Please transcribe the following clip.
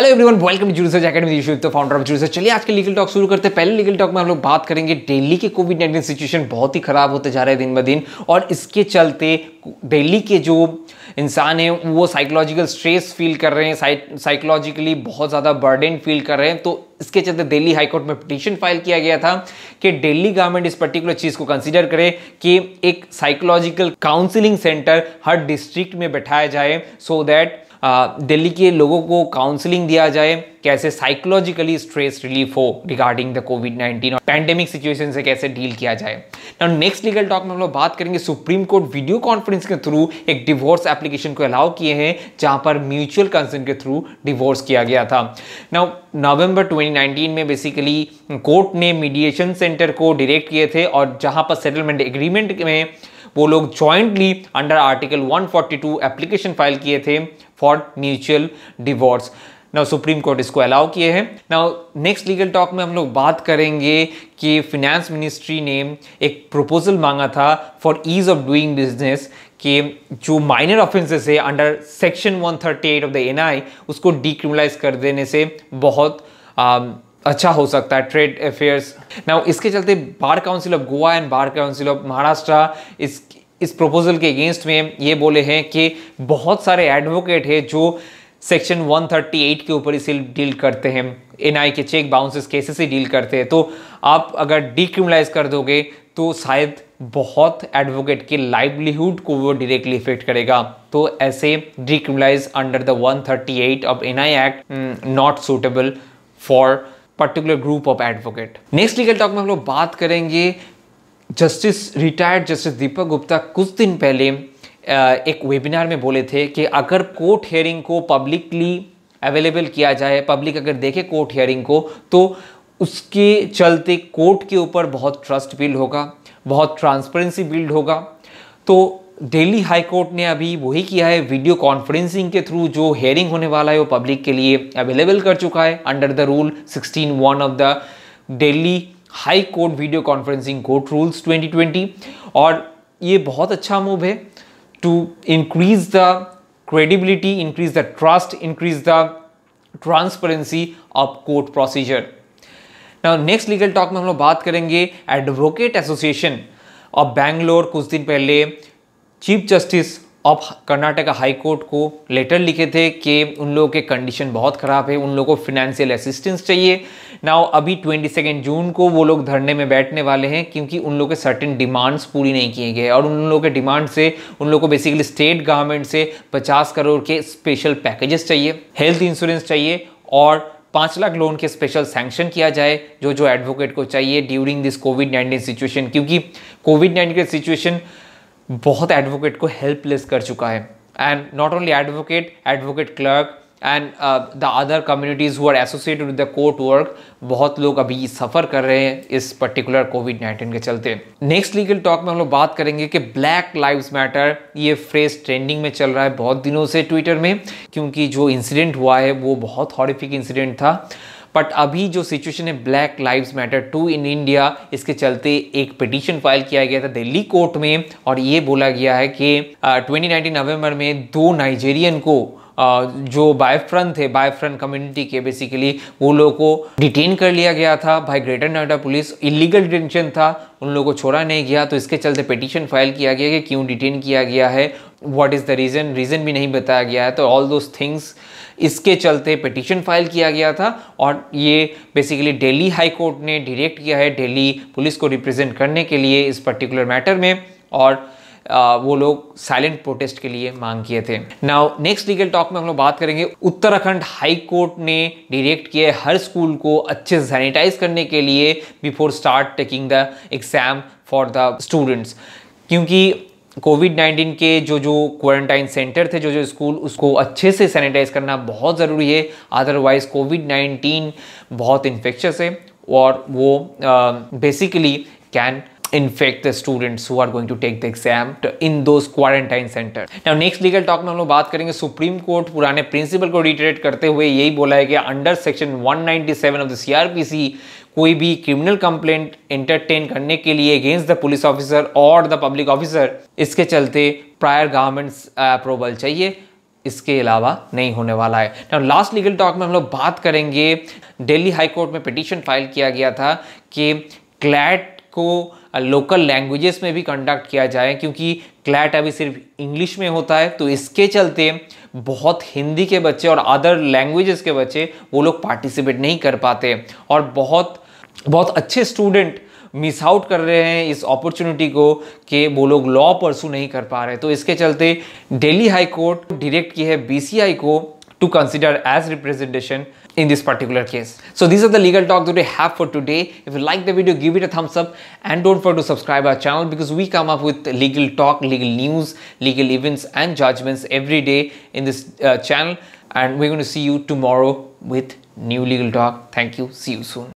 Hello everyone welcome juice academy तो founder of juicer चलिए आज के लीगल टॉक शुरू करते हैं पहले लीगल टॉक में हम लोग बात करेंगे दिल्ली के कोविड नाइन्टीन सिचुएशन बहुत ही खराब होते जा रहे हैं दिन ब दिन और इसके चलते दिल्ली के जो इंसान हैं वो साइकोलॉजिकल स्ट्रेस फील कर रहे हैं साइकोलॉजिकली बहुत ज़्यादा बर्डन फील कर रहे हैं तो इसके चलते दिल्ली हाईकोर्ट में पिटिशन फाइल किया गया था कि दिल्ली गवर्नमेंट इस पर्टिकुलर चीज़ को कंसिडर करे कि एक साइकोलॉजिकल काउंसिलिंग सेंटर हर डिस्ट्रिक्ट में बैठाया जाए सो दैट दिल्ली के लोगों को काउंसलिंग दिया जाए कैसे साइकोलॉजिकली स्ट्रेस रिलीफ हो रिगार्डिंग द कोविड 19 और पैंडेमिक सिचुएशन से कैसे डील किया जाए नाउ नेक्स्ट लीगल टॉक में हम लोग बात करेंगे सुप्रीम कोर्ट वीडियो कॉन्फ्रेंस के थ्रू एक डिवोर्स एप्लीकेशन को अलाउ किए हैं जहां पर म्यूचुअल कंसर्न के थ्रू डिवोर्स किया गया था नाउ नवंबर 2019 में बेसिकली कोर्ट ने मीडिएशन सेंटर को डायरेक्ट किए थे और जहां पर सेटलमेंट एग्रीमेंट में वो लोग jointly under article 142 application file किए थे फॉर म्यूचुअल डिवोर्स ना सुप्रीम कोर्ट इसको अलाउ किए हैं ना नेक्स्ट लीगल टॉक में हम लोग बात करेंगे कि फिनेंस मिनिस्ट्री ने एक प्रपोजल मांगा था for ease of doing business कि जो माइनर ऑफेंसेस है under section 138 of the NI उसको डिक्रिमिनलाइज कर देने से बहुत आ, um, अच्छा हो सकता है ट्रेड अफेयर्स ना इसके चलते bar council of Goa and bar council of Maharashtra इस इस प्रपोजल के अगेंस्ट में ये बोले हैं कि बहुत सारे एडवोकेट हैं जो सेक्शन 138 के ऊपर इसे डील करते हैं एनआई के चेक बाउंसेस केसेस से डील करते हैं तो आप अगर डिक्रिमिनलाइज कर दोगे तो शायद बहुत एडवोकेट के लाइवलीहुड को वो डायरेक्टली इफेक्ट करेगा तो ऐसे decriminalise under the 138 of NI act not suitable for particular group of advocate next legal talk में हम लोग बात करेंगे justice retired justice Deepak Gupta कुछ दिन पहले एक वेबिनार में बोले थे कि अगर कोर्ट हेयरिंग को पब्लिकली अवेलेबल किया जाए पब्लिक अगर देखे कोर्ट हेयरिंग को तो उसके चलते कोर्ट के ऊपर बहुत ट्रस्ट बिल्ड होगा बहुत ट्रांसपेरेंसी बिल्ड होगा तो दिल्ली हाई कोर्ट ने अभी वही किया है वीडियो कॉन्फ्रेंसिंग के थ्रू जो हेयरिंग होने वाला है वो पब्लिक के लिए अवेलेबल कर चुका है under the rule sixteen one of the Delhi high court video conferencing court rules 2020 और ये बहुत अच्छा मूव है to increase the credibility increase the trust increase the transparency of court procedure ना नेक्स्ट लीगल टॉक में हम लोग बात करेंगे एडवोकेट एसोसिएशन ऑफ बैंगलोर कुछ दिन पहले चीफ जस्टिस अब कर्नाटका हाई कोर्ट को लेटर लिखे थे कि उन लोगों के कंडीशन बहुत ख़राब है उन लोगों को फिनेंशियल असिस्टेंस चाहिए नाउ अभी ट्वेंटी सेकेंड जून को वो लोग धरने में बैठने वाले हैं क्योंकि उन लोगों के सर्टेन डिमांड्स पूरी नहीं किए गए और उन लोगों के डिमांड से उन लोगों को बेसिकली स्टेट गवर्नमेंट से पचास करोड़ के स्पेशल पैकेजेस चाहिए हेल्थ इंश्योरेंस चाहिए और पाँच लाख लोन के स्पेशल सैंक्शन किया जाए जो जो एडवोकेट को चाहिए during this COVID nineteen situation क्योंकि कोविड नाइन्टीन सिचुएशन बहुत एडवोकेट को हेल्पलेस कर चुका है and not only advocate advocate clerk and the other communities who are associated with the court work बहुत लोग अभी सफ़र कर रहे हैं इस पर्टिकुलर कोविड नाइन्टीन के चलते नेक्स्ट लीगल टॉक में हम लोग बात करेंगे कि ब्लैक लाइव्स मैटर ये फ्रेज ट्रेंडिंग में चल रहा है बहुत दिनों से ट्विटर में क्योंकि जो इंसिडेंट हुआ है वो बहुत हॉरिफिक इंसिडेंट था बट अभी जो सिचुएशन है black live matter too in India इसके चलते एक पिटिशन फाइल किया गया था दिल्ली कोर्ट में और ये बोला गया है कि ट्वेंटी नाइनटीन नवम्बर में दो नाइजेरियन को जो बायफ्रन थे बायफ्रन कम्युनिटी के बेसिकली वो लोगों को डिटेन कर लिया गया था भाई greater Noida police illegal detention था उन लोगों को छोड़ा नहीं गया तो इसके चलते पिटिशन फाइल किया गया कि क्यों डिटेन किया गया है what is the reason reason भी नहीं बताया गया है तो ऑल दोज थिंग्स इसके चलते पिटिशन फाइल किया गया था और ये बेसिकली दिल्ली हाई कोर्ट ने डायरेक्ट किया है दिल्ली पुलिस को रिप्रेजेंट करने के लिए इस पर्टिकुलर मैटर में और आ, वो लोग साइलेंट प्रोटेस्ट के लिए मांग किए थे नाउ नेक्स्ट लीगल टॉक में हम लोग बात करेंगे उत्तराखंड हाई कोर्ट ने डायरेक्ट किया है हर स्कूल को अच्छे से सैनिटाइज करने के लिए before start taking the exam for the students क्योंकि कोविड 19 के जो जो क्वारंटाइन सेंटर थे जो जो स्कूल उसको अच्छे से सैनिटाइज करना बहुत ज़रूरी है अदरवाइज़ कोविड 19 बहुत इन्फेक्शस है और वो basically can infect the students who are going to take the exam in those quarantine centre now next legal talk में हम लोग बात करेंगे सुप्रीम कोर्ट पुराने प्रिंसिपल को रिटरेट करते हुए यही बोला है कि under section 197 of the CrPC कोई भी क्रिमिनल कंप्लेंट एंटरटेन करने के लिए अगेंस्ट द पुलिस ऑफिसर और द पब्लिक ऑफिसर इसके चलते प्रायर गवर्नमेंट्स अप्रूवल चाहिए इसके अलावा नहीं होने वाला है नाउ लास्ट लीगल टॉक में हम लोग बात करेंगे दिल्ली हाई कोर्ट में पिटिशन फाइल किया गया था कि क्लैट को लोकल लैंग्वेजेस में भी कंडक्ट किया जाए क्योंकि क्लैट अभी सिर्फ इंग्लिश में होता है तो इसके चलते बहुत हिंदी के बच्चे और अदर लैंग्वेजेस के बच्चे वो लोग पार्टिसिपेट नहीं कर पाते और बहुत बहुत अच्छे स्टूडेंट मिस आउट कर रहे हैं इस अपॉर्चुनिटी को कि वो लोग लॉ परसू नहीं कर पा रहे तो इसके चलते दिल्ली हाई कोर्ट डायरेक्ट की है बीसीआई को to consider as representation in this particular case. So these are the legal talk that we have for today. If you like the video, give it a thumbs up and don't forget to subscribe our channel because we come up with legal talk, legal news, legal events and judgments every day in this uh, channel. And we're going to see you tomorrow with new legal talk. Thank you. See you soon.